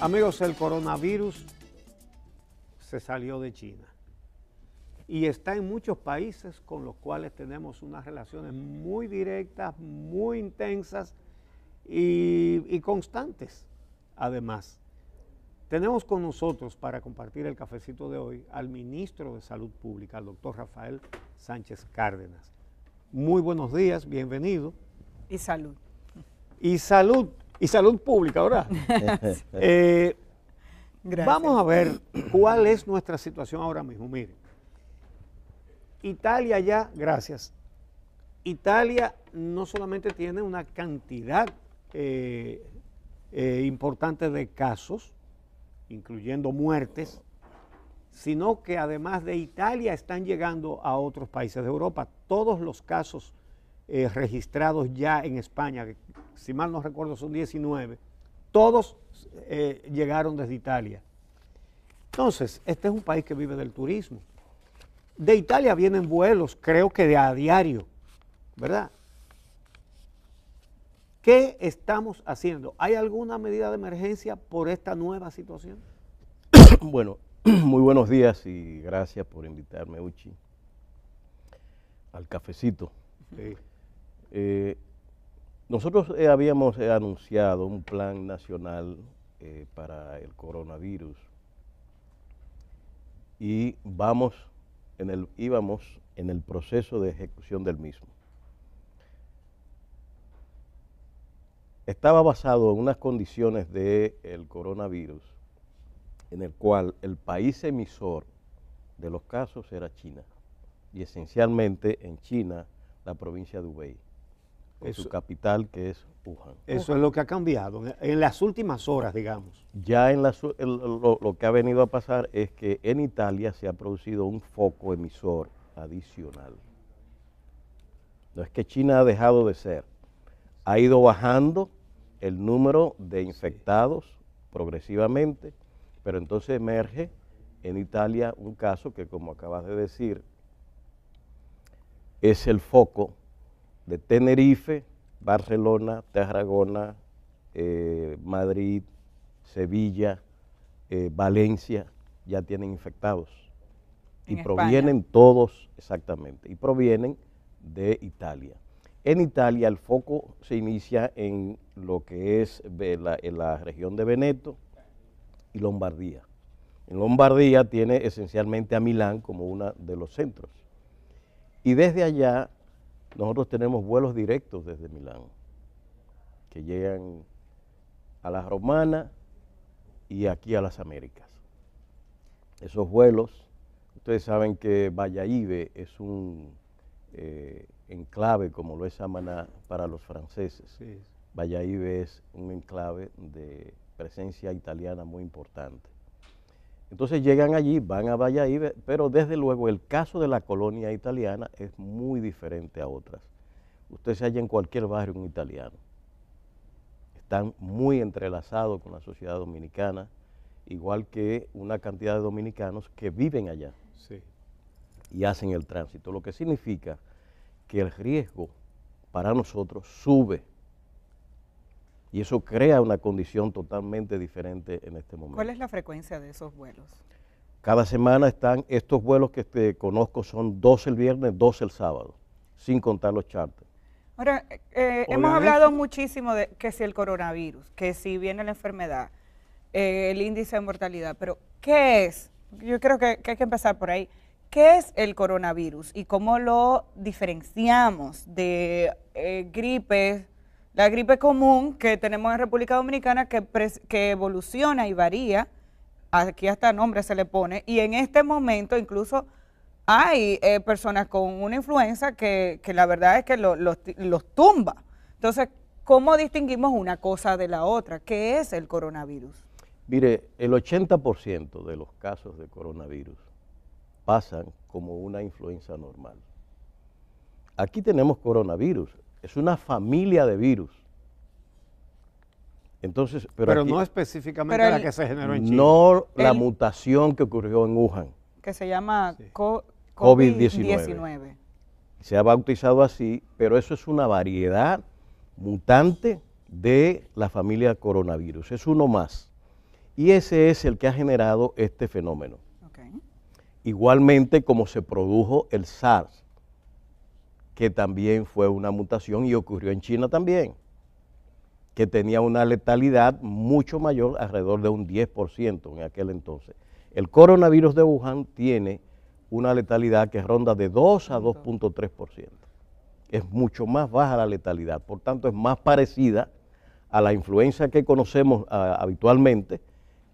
Amigos, el coronavirus se salió de China y está en muchos países con los cuales tenemos unas relaciones muy directas, muy intensas y, constantes. Además, tenemos con nosotros para compartir el cafecito de hoy al ministro de Salud Pública, al doctor Rafael Sánchez Cárdenas. Muy buenos días, bienvenido. Y salud. Y salud, y salud pública, ¿verdad? Eh, vamos a ver cuál es nuestra situación ahora mismo. Miren, Italia ya, gracias. Italia no solamente tiene una cantidad eh, eh, importante de casos, incluyendo muertes, sino que además de Italia están llegando a otros países de Europa. Todos los casos eh, registrados ya en España, si mal no recuerdo son 19, todos eh, llegaron desde Italia. Entonces, este es un país que vive del turismo. De Italia vienen vuelos, creo que de a diario, ¿verdad? ¿Qué estamos haciendo? ¿Hay alguna medida de emergencia por esta nueva situación? Bueno, muy buenos días y gracias por invitarme, Uchi, al cafecito. Sí. Eh, nosotros eh, habíamos eh, anunciado un plan nacional para el coronavirus y vamos íbamos en el proceso de ejecución del mismo. Estaba basado en unas condiciones del coronavirus en el cual el país emisor de los casos era China y esencialmente en China la provincia de Hubei. En su capital que es Wuhan. Eso es lo que ha cambiado en las últimas horas, digamos. Ya en lo, que ha venido a pasar es que en Italia se ha producido un foco emisor adicional. No es que China ha dejado de ser, ha ido bajando el número de infectados progresivamente, pero entonces emerge en Italia un caso que, como acabas de decir, es el foco de Tenerife, Barcelona, Tarragona, eh, Madrid, Sevilla, eh, Valencia, ya tienen infectados. y provienen todos, exactamente, y provienen de Italia. En Italia el foco se inicia en lo que es la, en la región de Veneto y Lombardía. En Lombardía tiene esencialmente a Milán como uno de los centros. Y desde allá nosotros tenemos vuelos directos desde Milán, que llegan a la Romana y aquí a las Américas. Esos vuelos, ustedes saben que Ibe es un eh, enclave, como lo es Amaná para los franceses. Sí. Ibe es un enclave de presencia italiana muy importante. Entonces llegan allí, van a Valladolid, pero desde luego el caso de la colonia italiana es muy diferente a otras. Usted se halla en cualquier barrio un italiano. Están muy entrelazados con la sociedad dominicana, igual que una cantidad de dominicanos que viven allá y hacen el tránsito, lo que significa que el riesgo para nosotros sube y eso crea una condición totalmente diferente en este momento. ¿Cuál es la frecuencia de esos vuelos? Cada semana están, estos vuelos que te conozco son dos el viernes, dos el sábado, sin contar los charters. Ahora, eh, eh, hemos hablado muchísimo de que si el coronavirus, que si viene la enfermedad, eh, el índice de mortalidad, pero ¿qué es? Yo creo que, hay que empezar por ahí. ¿Qué es el coronavirus y cómo lo diferenciamos de eh, gripes, la gripe común que tenemos en República Dominicana que, evoluciona y varía, aquí hasta nombre se le pone, y en este momento incluso hay eh, personas con una influenza que, la verdad es que los tumba. Entonces, ¿cómo distinguimos una cosa de la otra? ¿Qué es el coronavirus? Mire, el 80% de los casos de coronavirus pasan como una influenza normal. Aquí tenemos coronavirus, es una familia de virus. Entonces, pero, no específicamente la que se generó en China. No la mutación que ocurrió en Wuhan. Que se llama COVID-19. Se ha bautizado así, pero eso es una variedad mutante de la familia coronavirus. Es uno más. Y ese es el que ha generado este fenómeno. Igualmente como se produjo el SARS que también fue una mutación y ocurrió en China también, que tenía una letalidad mucho mayor, alrededor de un 10% en aquel entonces. El coronavirus de Wuhan tiene una letalidad que ronda de 2 a 2.3%. Es mucho más baja la letalidad, por tanto es más parecida a la influenza que conocemos ah, habitualmente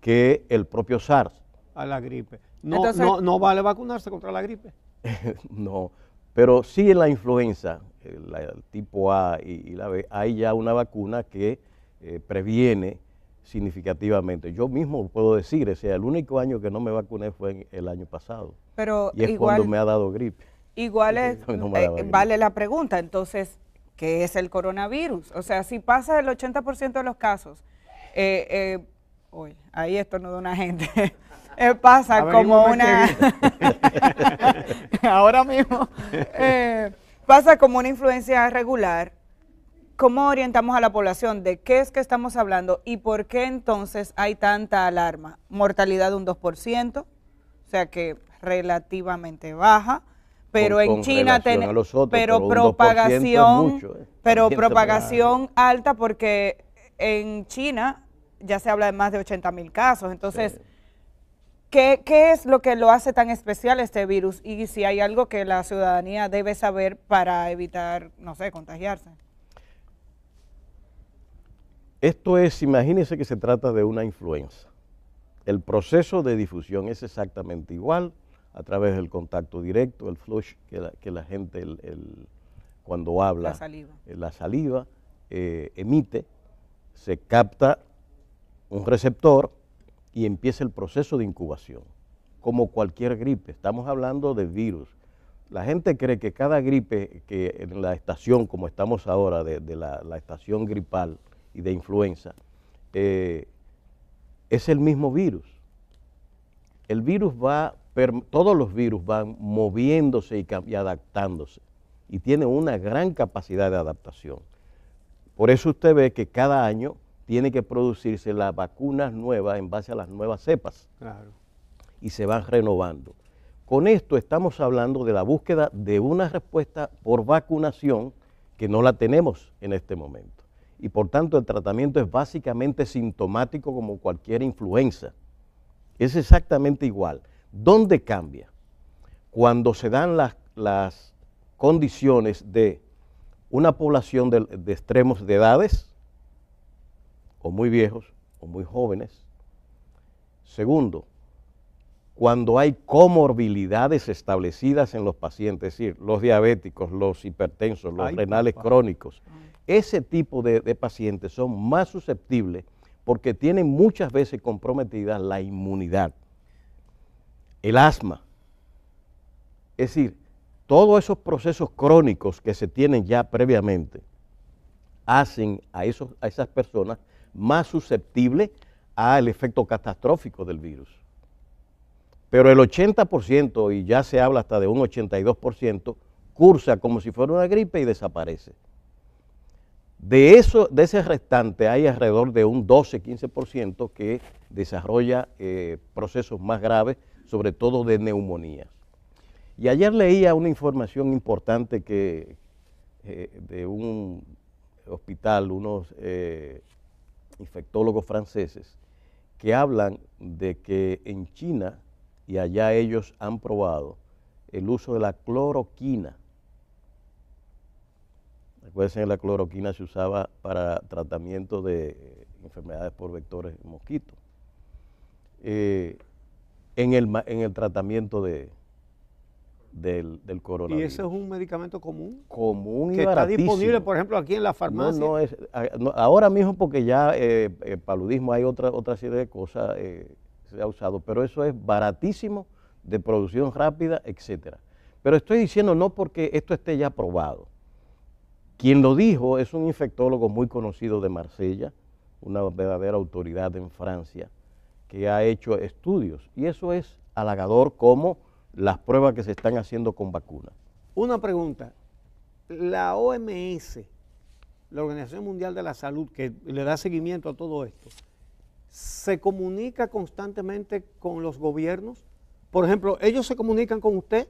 que el propio SARS. A la gripe. No, no vale vacunarse contra la gripe. no, pero sí en la influenza, el, eh, tipo A y, la B, hay ya una vacuna que eh, previene significativamente. Yo mismo puedo decir, o sea, el único año que no me vacuné fue el año pasado. Pero y igual, cuando me ha dado gripe. Igual es, eh, vale la pregunta, entonces, ¿qué es el coronavirus? O sea, si pasa el 80% de los casos, eh, uy, ahí esto no da una gente, pasa como una... ahora mismo, eh, pasa como una influencia regular, ¿cómo orientamos a la población de qué es que estamos hablando y por qué entonces hay tanta alarma? Mortalidad de un 2%, o sea que relativamente baja, pero en China tenemos pero, propagación, ¿eh? pero propagación alta porque en China ya se habla de más de 80 mil casos, entonces... ¿Qué, es lo que lo hace tan especial este virus y si hay algo que la ciudadanía debe saber para evitar, no sé, contagiarse? Esto es, imagínense que se trata de una influenza. El proceso de difusión es exactamente igual a través del contacto directo, el flush que la, gente cuando habla, eh, la saliva, la eh, saliva emite, se capta un receptor, y empieza el proceso de incubación, como cualquier gripe. Estamos hablando de virus. La gente cree que cada gripe que en la estación, como estamos ahora, de, la, estación gripal y de influenza, eh, es el mismo virus. El virus va, todos los virus van moviéndose y, y adaptándose y tiene una gran capacidad de adaptación. Por eso usted ve que cada año tiene que producirse las vacunas nuevas en base a las nuevas cepas. Y se van renovando. Con esto estamos hablando de la búsqueda de una respuesta por vacunación que no la tenemos en este momento. Y por tanto el tratamiento es básicamente sintomático como cualquier influenza. Es exactamente igual. ¿Dónde cambia? Cuando se dan las, condiciones de una población de extremos de edades, o muy viejos o muy jóvenes. Segundo, cuando hay comorbilidades establecidas en los pacientes, es decir, los diabéticos, los hipertensos, los renales crónicos, ese tipo de, pacientes son más susceptibles porque tienen muchas veces comprometida la inmunidad, el asma. Es decir, todos esos procesos crónicos que se tienen ya previamente hacen a, a esas personas más susceptible al efecto catastrófico del virus. Pero el 80%, y ya se habla hasta de un 82%, cursa como si fuera una gripe y desaparece. De, eso, de ese restante hay alrededor de un 12-15% que desarrolla eh, procesos más graves, sobre todo de neumonía. Y ayer leía una información importante que, eh, de un hospital, unos eh, infectólogos franceses, que hablan de que en China, y allá ellos han probado, el uso de la cloroquina. recuerden que la cloroquina se usaba para tratamiento de eh, enfermedades por vectores mosquitos. Eh, en el tratamiento de, del, del, coronavirus. ¿Y ese es un medicamento común? Común y Que está disponible, por ejemplo, aquí en la farmacia. No, no, es, ahora mismo porque ya el eh, eh, paludismo hay otra, otra serie de cosas eh, se ha usado, pero eso es baratísimo, de producción rápida, etcétera. Pero estoy diciendo no porque esto esté ya probado. Quien lo dijo es un infectólogo muy conocido de Marsella, una verdadera autoridad en Francia, que ha hecho estudios. Y eso es halagador como las pruebas que se están haciendo con vacunas. Una pregunta. La OMS, la Organización Mundial de la Salud, que le da seguimiento a todo esto, ¿se comunica constantemente con los gobiernos? Por ejemplo, ¿ellos se comunican con usted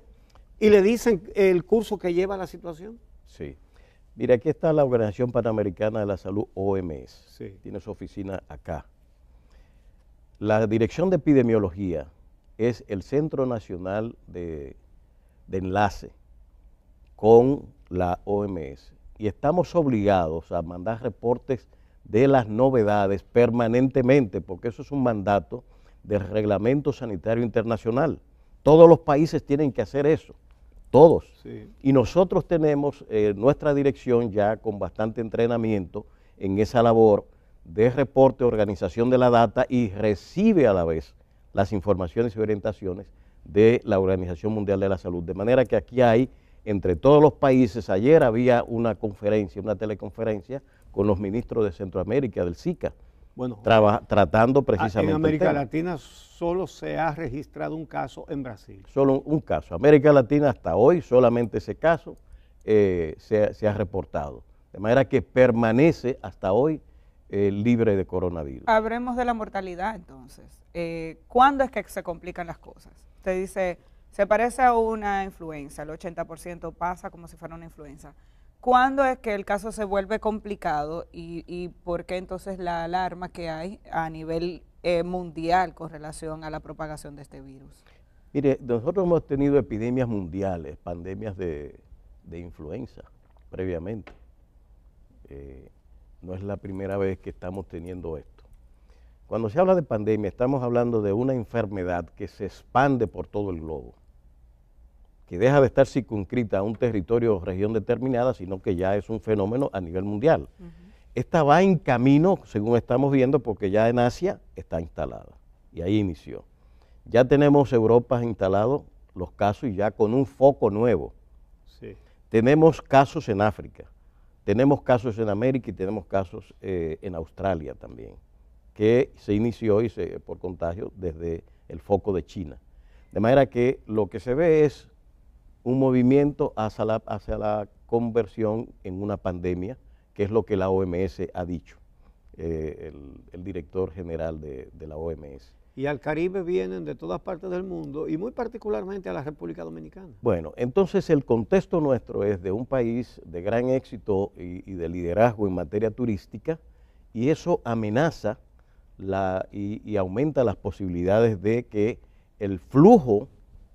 y le dicen el curso que lleva la situación? Sí. Mira, aquí está la Organización Panamericana de la Salud, OMS. Sí. Tiene su oficina acá. La Dirección de Epidemiología es el Centro Nacional de, Enlace con la OMS. Y estamos obligados a mandar reportes de las novedades permanentemente, porque eso es un mandato del Reglamento Sanitario Internacional. Todos los países tienen que hacer eso, todos. Y nosotros tenemos eh, nuestra dirección ya con bastante entrenamiento en esa labor de reporte, organización de la data y recibe a la vez las informaciones y orientaciones de la Organización Mundial de la Salud. De manera que aquí hay, entre todos los países, ayer había una conferencia, una teleconferencia con los ministros de Centroamérica, del SICA, tratando precisamente. En América Latina solo se ha registrado un caso en Brasil. Solo un caso. América Latina hasta hoy solamente ese caso eh, se ha reportado. De manera que permanece hasta hoy eh, libre de coronavirus. Habremos de la mortalidad entonces. Eh, ¿Cuándo es que se complican las cosas? Usted dice, se parece a una influenza, el 80% pasa como si fuera una influenza. ¿Cuándo es que el caso se vuelve complicado y, por qué entonces la alarma que hay a nivel eh, mundial con relación a la propagación de este virus? Mire, nosotros hemos tenido epidemias mundiales, pandemias de, influenza previamente no es la primera vez que estamos teniendo esto. Cuando se habla de pandemia, estamos hablando de una enfermedad que se expande por todo el globo, que deja de estar circunscrita a un territorio o región determinada, sino que ya es un fenómeno a nivel mundial. Esta va en camino, según estamos viendo, porque ya en Asia está instalada, y ahí inició. Ya tenemos Europa instalado los casos y ya con un foco nuevo. Tenemos casos en África tenemos casos en América y tenemos casos eh, en Australia también, que se inició y se, por contagio desde el foco de China. De manera que lo que se ve es un movimiento hacia la, hacia la conversión en una pandemia, que es lo que la OMS ha dicho, eh, el, director general de la OMS y al Caribe vienen de todas partes del mundo y muy particularmente a la República Dominicana. Bueno, entonces el contexto nuestro es de un país de gran éxito y, de liderazgo en materia turística y eso amenaza la, y, aumenta las posibilidades de que el flujo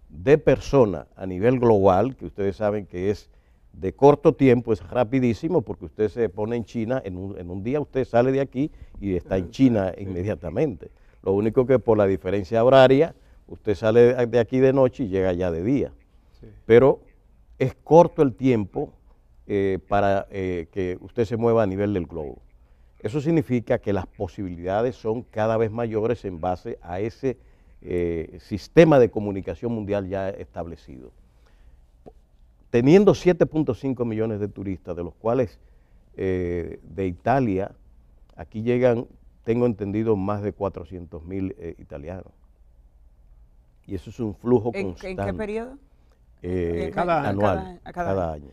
de personas a nivel global, que ustedes saben que es de corto tiempo, es rapidísimo, porque usted se pone en China, en un, en un día usted sale de aquí y está en China inmediatamente. Lo único que por la diferencia horaria, usted sale de aquí de noche y llega ya de día. Pero es corto el tiempo eh, para eh, que usted se mueva a nivel del globo. Eso significa que las posibilidades son cada vez mayores en base a ese eh, sistema de comunicación mundial ya establecido. Teniendo 7.5 millones de turistas, de los cuales de Italia, aquí llegan tengo entendido, más de 400 mil eh, italianos. Y eso es un flujo constante. ¿En qué periodo? Eh, cada, anual, cada, cada, año.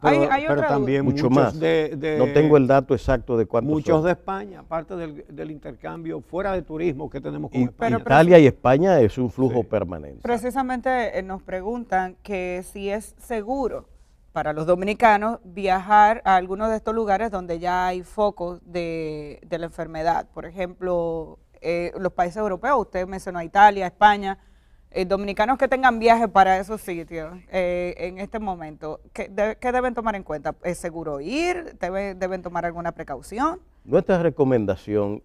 Pero, hay, también mucho más. no tengo el dato exacto de cuántos Muchos de España, aparte del, intercambio fuera de turismo que tenemos con España. Italia y España es un flujo permanente. Precisamente eh, nos preguntan que si es seguro para los dominicanos viajar a algunos de estos lugares donde ya hay focos de, la enfermedad. Por ejemplo, eh, los países europeos, usted mencionó a Italia, España, eh, dominicanos que tengan viajes para esos sitios eh, en este momento, ¿qué, deben tomar en cuenta? ¿Es seguro ir? ¿Deben tomar alguna precaución? Nuestra recomendación,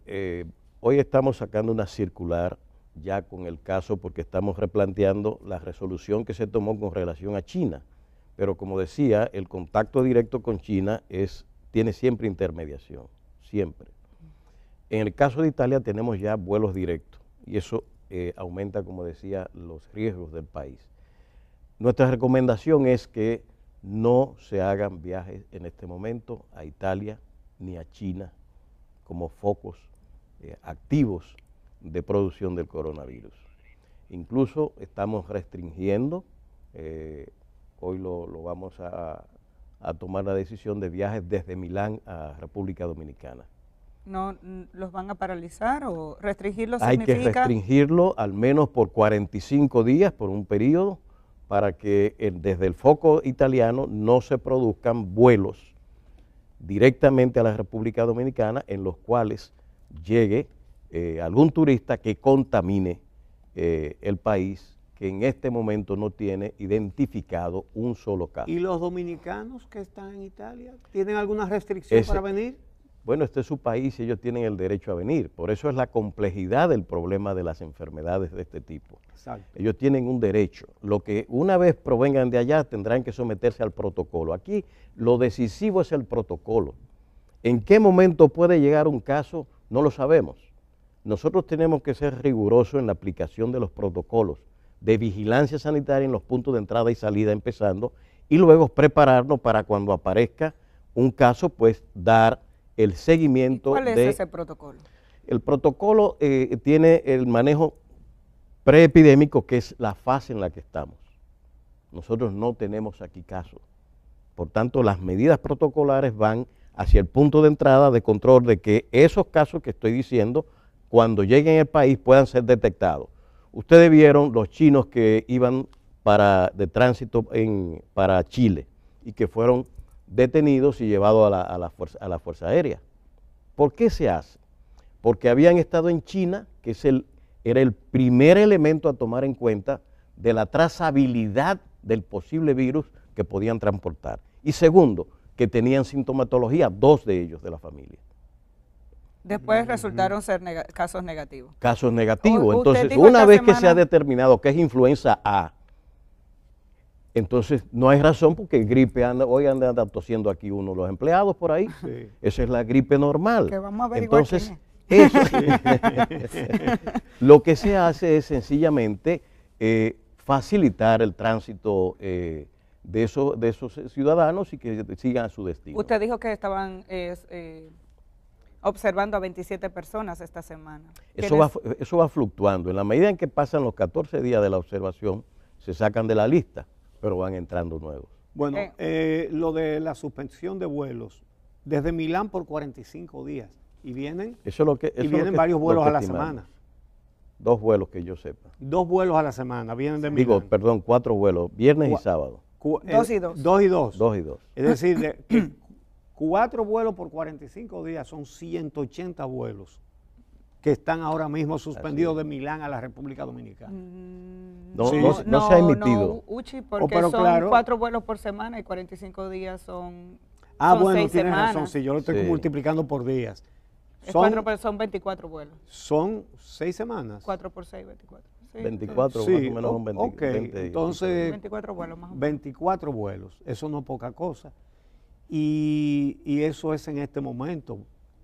hoy estamos sacando una circular ya con el caso porque estamos replanteando la resolución que se tomó con relación a China pero como decía, el contacto directo con China es, tiene siempre intermediación, siempre. En el caso de Italia tenemos ya vuelos directos y eso eh, aumenta, como decía, los riesgos del país. Nuestra recomendación es que no se hagan viajes en este momento a Italia ni a China como focos eh, activos de producción del coronavirus. Incluso estamos restringiendo eh, Hoy lo, vamos a, tomar la decisión de viajes desde Milán a República Dominicana. ¿No mm, los van a paralizar o restringirlos? Hay que restringirlo al menos por 45 días, por un periodo, para que desde el foco italiano no se produzcan vuelos directamente a la República Dominicana en los cuales llegue eh, algún turista que contamine eh, el país que en este momento no tiene identificado un solo caso. ¿Y los dominicanos que están en Italia tienen alguna restricción para venir? Bueno, este es su país y ellos tienen el derecho a venir. Por eso es la complejidad del problema de las enfermedades de este tipo. Exacto. Ellos tienen un derecho. Lo que una vez provengan de allá tendrán que someterse al protocolo. Aquí lo decisivo es el protocolo. ¿En qué momento puede llegar un caso? No lo sabemos. Nosotros tenemos que ser rigurosos en la aplicación de los protocolos de vigilancia sanitaria en los puntos de entrada y salida empezando y luego prepararnos para cuando aparezca un caso, pues dar el seguimiento. ¿Cuál es ese protocolo? El protocolo eh, tiene el manejo preepidémico, que es la fase en la que estamos. Nosotros no tenemos aquí casos. Por tanto, las medidas protocolares van hacia el punto de entrada de control de que esos casos que estoy diciendo, cuando lleguen al país, puedan ser detectados. Ustedes vieron los chinos que iban para, de tránsito para Chile y que fueron detenidos y llevados a la, fuerza, a la Fuerza Aérea. ¿Por qué se hace? Porque habían estado en China, que es el, era el primer elemento a tomar en cuenta de la trazabilidad del posible virus que podían transportar. Y segundo, que tenían sintomatología, dos de ellos de la familia. Después resultaron ser casos negativos. Casos negativos. entonces, una vez que se ha determinado que es influenza A, entonces no hay razón porque gripe anda, hoy anda, anda tosiendo aquí uno de los empleados por ahí. Sí. Esa es la gripe normal. Que vamos a entonces, lo que se hace es sencillamente eh, facilitar el tránsito eh, de, esos, ciudadanos y que sigan a su destino. Usted dijo que estaban... Eh, observando a 27 personas esta semana. Eso va, fluctuando. En la medida en que pasan los 14 días de la observación, se sacan de la lista, pero van entrando nuevos. Bueno, eh. Eh, lo de la suspensión de vuelos, desde Milán por 45 días, y vienen, eso lo que, y vienen varios vuelos a la semana. Dos vuelos que yo sepa. Dos vuelos a la semana, vienen de Milán. Digo, perdón, cuatro vuelos, viernes y sábado. Eh, dos y dos. Dos y dos. y dos. Es decir, de, Cuatro vuelos por 45 días son 180 vuelos que están ahora mismo suspendidos de Milán a la República Dominicana. no, se ha emitido. Uchi, oh, porque son cuatro vuelos por semana y 45 días son. Ah, bueno, tienes razón. Sí, yo lo estoy multiplicando por días. son, 24 vuelos. Son seis semanas. Cuatro por seis, 24. 24, sí, más o menos son 20, Ok, entonces. 24 vuelos más 24 vuelos, eso no es poca cosa. Y, eso es en este momento.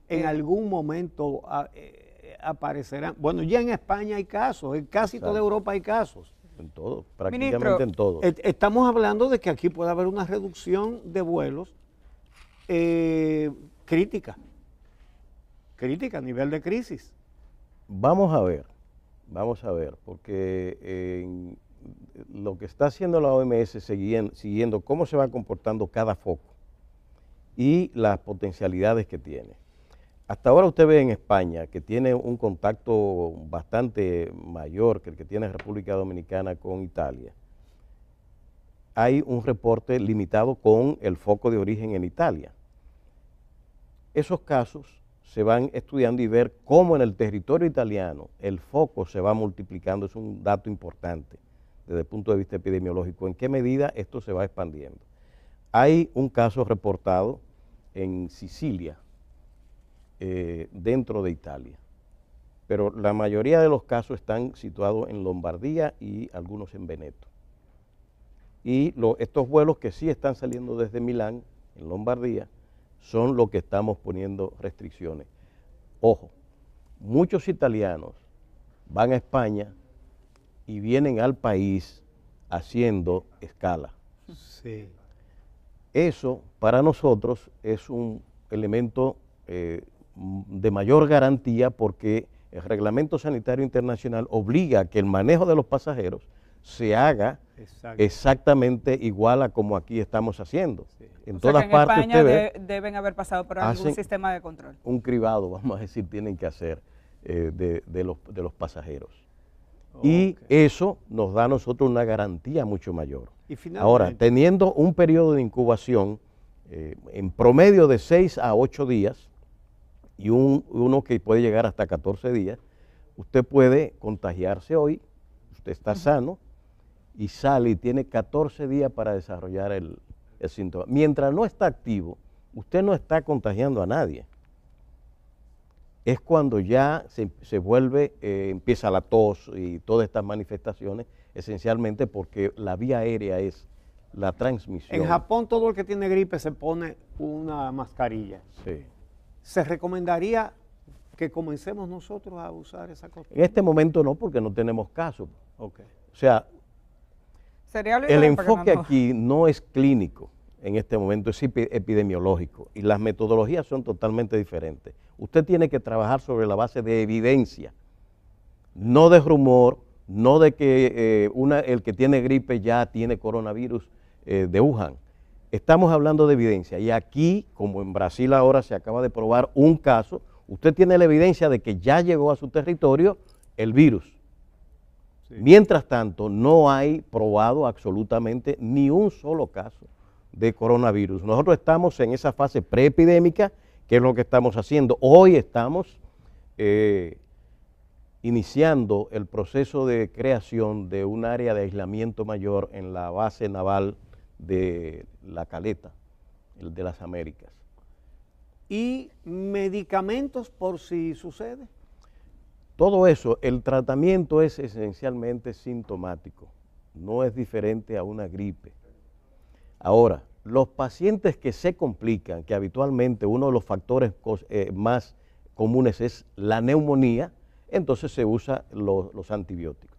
En eh. algún momento ah, eh, aparecerán. Bueno, ya en España hay casos, en casi toda Europa hay casos. En todo, prácticamente en todo. estamos hablando de que aquí puede haber una reducción de vuelos eh, crítica, crítica a nivel de crisis. Vamos a ver, vamos a ver, porque lo que está haciendo la OMS siguiendo cómo se va comportando cada foco y las potencialidades que tiene. Hasta ahora usted ve en España que tiene un contacto bastante mayor que el que tiene República Dominicana con Italia. Hay un reporte limitado con el foco de origen en Italia. Esos casos se van estudiando y ver cómo en el territorio italiano el foco se va multiplicando es un dato importante desde el punto de vista epidemiológico, en qué medida esto se va expandiendo. Hay un caso reportado en Sicilia, eh, dentro de Italia, pero la mayoría de los casos están situados en Lombardía y algunos en Veneto. Y estos vuelos que sí están saliendo desde Milán, en Lombardía, son los que estamos poniendo restricciones. Ojo, muchos italianos van a España y vienen al país haciendo escala. Sí. Eso para nosotros es un elemento eh, de mayor garantía porque el reglamento sanitario internacional obliga a que el manejo de los pasajeros se haga exactamente igual a como aquí estamos haciendo. En todas partes deben haber pasado por algún sistema de control. Un cribado, vamos a decir, tienen que hacer eh, de los pasajeros. Y eso nos da a nosotros una garantía mucho mayor. Ahora, teniendo un periodo de incubación eh, en promedio de 6 a 8 días y uno que puede llegar hasta 14 días, usted puede contagiarse hoy, usted está sano y sale y tiene 14 días para desarrollar el síntoma. Mientras no está activo, usted no está contagiando a nadie es cuando ya se, vuelve, eh, empieza la tos y todas estas manifestaciones, esencialmente porque la vía aérea es la transmisión. En Japón todo el que tiene gripe se pone una mascarilla. Sí. ¿Se recomendaría que comencemos nosotros a usar esa cosa? En este momento no, porque no tenemos caso. Okay. O sea, el enfoque aquí no es clínico en este momento, es epidemiológico y las metodologías son totalmente diferentes. Usted tiene que trabajar sobre la base de evidencia, no de rumor, no de que eh, el que tiene gripe ya tiene coronavirus eh, de Wuhan. Estamos hablando de evidencia y aquí, como en Brasil ahora se acaba de probar un caso, usted tiene la evidencia de que ya llegó a su territorio el virus. Mientras tanto, no hay probado absolutamente ni un solo caso de coronavirus. Nosotros estamos en esa fase preepidémica ¿Qué es lo que estamos haciendo. Hoy estamos eh, iniciando el proceso de creación de un área de aislamiento mayor en la base naval de La Caleta, el de las Américas. ¿Y medicamentos por si sucede? Todo eso, el tratamiento es esencialmente sintomático, no es diferente a una gripe. Ahora, los pacientes que se complican, que habitualmente uno de los factores eh, más comunes es la neumonía, entonces se usa los antibióticos.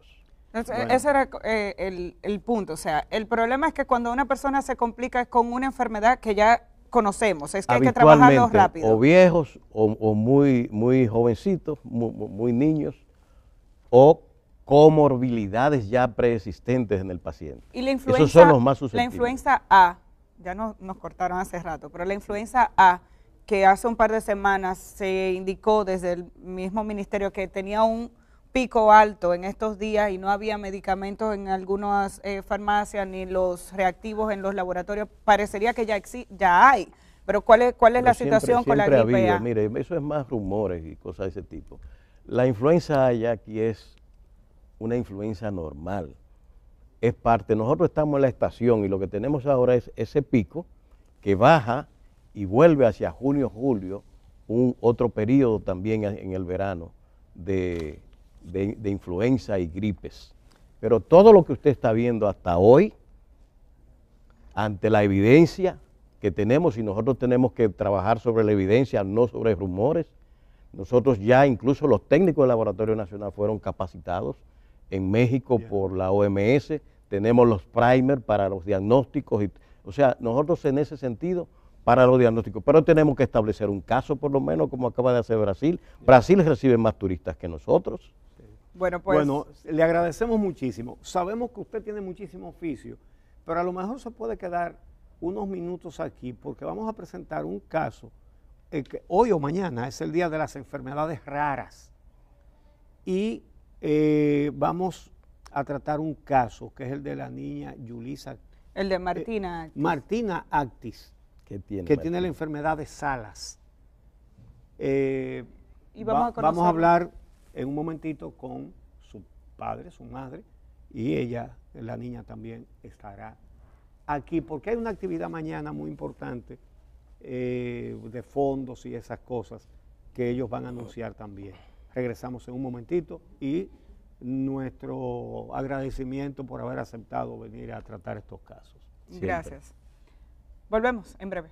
E, ese era eh, el, punto, o sea, el problema es que cuando una persona se complica es con una enfermedad que ya conocemos, es que hay que trabajarlos rápido. O viejos, o, muy, muy jovencitos, muy, niños, o comorbilidades ya preexistentes en el paciente. Y la influenza, La influenza A, ya no, nos cortaron hace rato, pero la influenza A, que hace un par de semanas se indicó desde el mismo ministerio que tenía un pico alto en estos días y no había medicamentos en algunas eh, farmacias ni los reactivos en los laboratorios, parecería que ya, ya hay. Pero ¿cuál es, cuál es la situación con la gripe Mire, eso es más rumores y cosas de ese tipo. La influenza A ya aquí es una influenza normal es parte. Nosotros estamos en la estación y lo que tenemos ahora es ese pico que baja y vuelve hacia junio, julio, un otro periodo también en el verano de, influenza y gripes. Pero todo lo que usted está viendo hasta hoy, ante la evidencia que tenemos, y nosotros tenemos que trabajar sobre la evidencia, no sobre rumores, nosotros ya incluso los técnicos del Laboratorio Nacional fueron capacitados en México por la OMS tenemos los primers para los diagnósticos, y, o sea, nosotros en ese sentido para los diagnósticos, pero tenemos que establecer un caso por lo menos como acaba de hacer Brasil. Brasil recibe más turistas que nosotros. Bueno, pues bueno, le agradecemos muchísimo. Sabemos que usted tiene muchísimo oficio, pero a lo mejor se puede quedar unos minutos aquí porque vamos a presentar un caso el que hoy o mañana es el día de las enfermedades raras y eh, vamos a tratar un caso, que es el de la niña Yulisa. El de Martina eh, Martina Actis, que tiene, que tiene la enfermedad de Salas. Eh, y vamos, a vamos a hablar en un momentito con su padre, su madre, y ella, la niña también, estará aquí, porque hay una actividad mañana muy importante eh, de fondos y esas cosas que ellos van a anunciar también. Regresamos en un momentito y nuestro agradecimiento por haber aceptado venir a tratar estos casos. Gracias. Volvemos en breve.